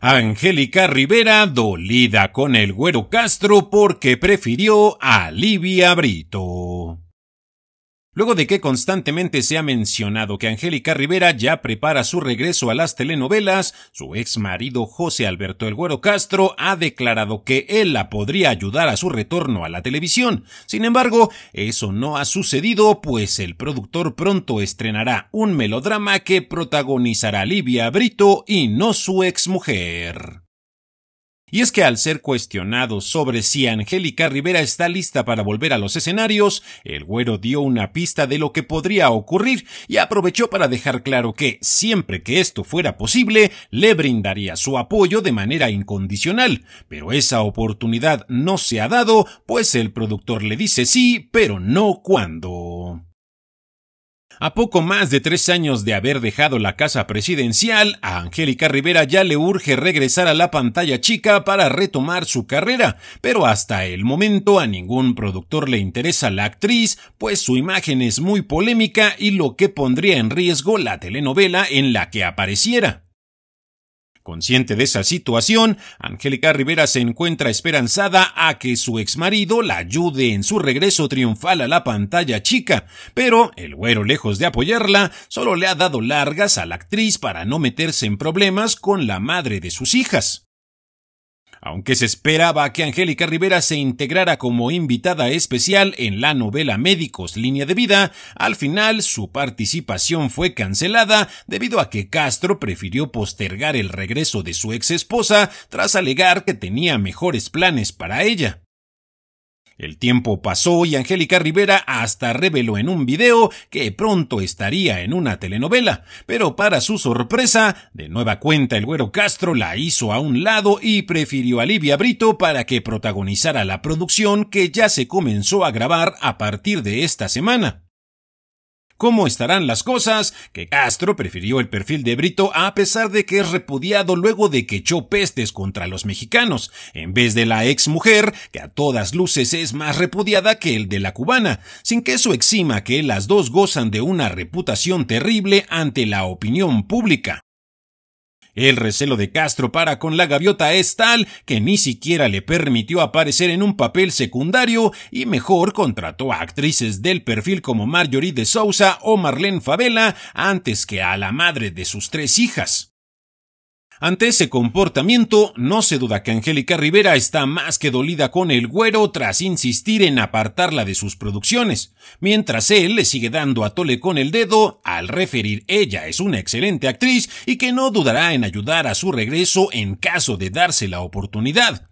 Angélica Rivera dolida con el Güero Castro porque prefirió a Livia Brito. Luego de que constantemente se ha mencionado que Angélica Rivera ya prepara su regreso a las telenovelas, su ex marido José Alberto El Güero Castro ha declarado que él la podría ayudar a su retorno a la televisión. Sin embargo, eso no ha sucedido, pues el productor pronto estrenará un melodrama que protagonizará Livia Brito y no su ex mujer. Y es que al ser cuestionado sobre si Angélica Rivera está lista para volver a los escenarios, el güero dio una pista de lo que podría ocurrir y aprovechó para dejar claro que, siempre que esto fuera posible, le brindaría su apoyo de manera incondicional. Pero esa oportunidad no se ha dado, pues el productor le dice sí, pero no cuándo. A poco más de tres años de haber dejado la casa presidencial, a Angélica Rivera ya le urge regresar a la pantalla chica para retomar su carrera, pero hasta el momento a ningún productor le interesa la actriz, pues su imagen es muy polémica y lo que pondría en riesgo la telenovela en la que apareciera. Consciente de esa situación, Angélica Rivera se encuentra esperanzada a que su exmarido la ayude en su regreso triunfal a la pantalla chica, pero el güero lejos de apoyarla, solo le ha dado largas a la actriz para no meterse en problemas con la madre de sus hijas aunque se esperaba que Angélica Rivera se integrara como invitada especial en la novela Médicos Línea de Vida, al final su participación fue cancelada debido a que Castro prefirió postergar el regreso de su ex esposa tras alegar que tenía mejores planes para ella. El tiempo pasó y Angélica Rivera hasta reveló en un video que pronto estaría en una telenovela, pero para su sorpresa, de nueva cuenta el güero Castro la hizo a un lado y prefirió a Livia Brito para que protagonizara la producción que ya se comenzó a grabar a partir de esta semana cómo estarán las cosas, que Castro prefirió el perfil de Brito a pesar de que es repudiado luego de que echó pestes contra los mexicanos, en vez de la ex mujer, que a todas luces es más repudiada que el de la cubana, sin que eso exima que las dos gozan de una reputación terrible ante la opinión pública. El recelo de Castro para con la gaviota es tal que ni siquiera le permitió aparecer en un papel secundario y mejor contrató a actrices del perfil como Marjorie de Sousa o Marlene Favela antes que a la madre de sus tres hijas. Ante ese comportamiento, no se duda que Angélica Rivera está más que dolida con el güero tras insistir en apartarla de sus producciones, mientras él le sigue dando a Tole con el dedo al referir ella es una excelente actriz y que no dudará en ayudar a su regreso en caso de darse la oportunidad.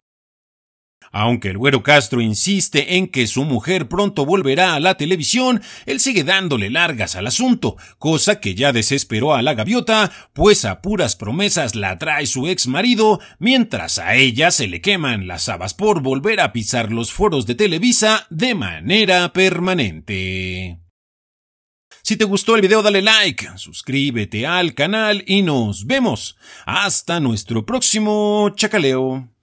Aunque el güero Castro insiste en que su mujer pronto volverá a la televisión, él sigue dándole largas al asunto, cosa que ya desesperó a la gaviota, pues a puras promesas la trae su ex marido, mientras a ella se le queman las habas por volver a pisar los foros de Televisa de manera permanente. Si te gustó el video dale like, suscríbete al canal y nos vemos. Hasta nuestro próximo chacaleo.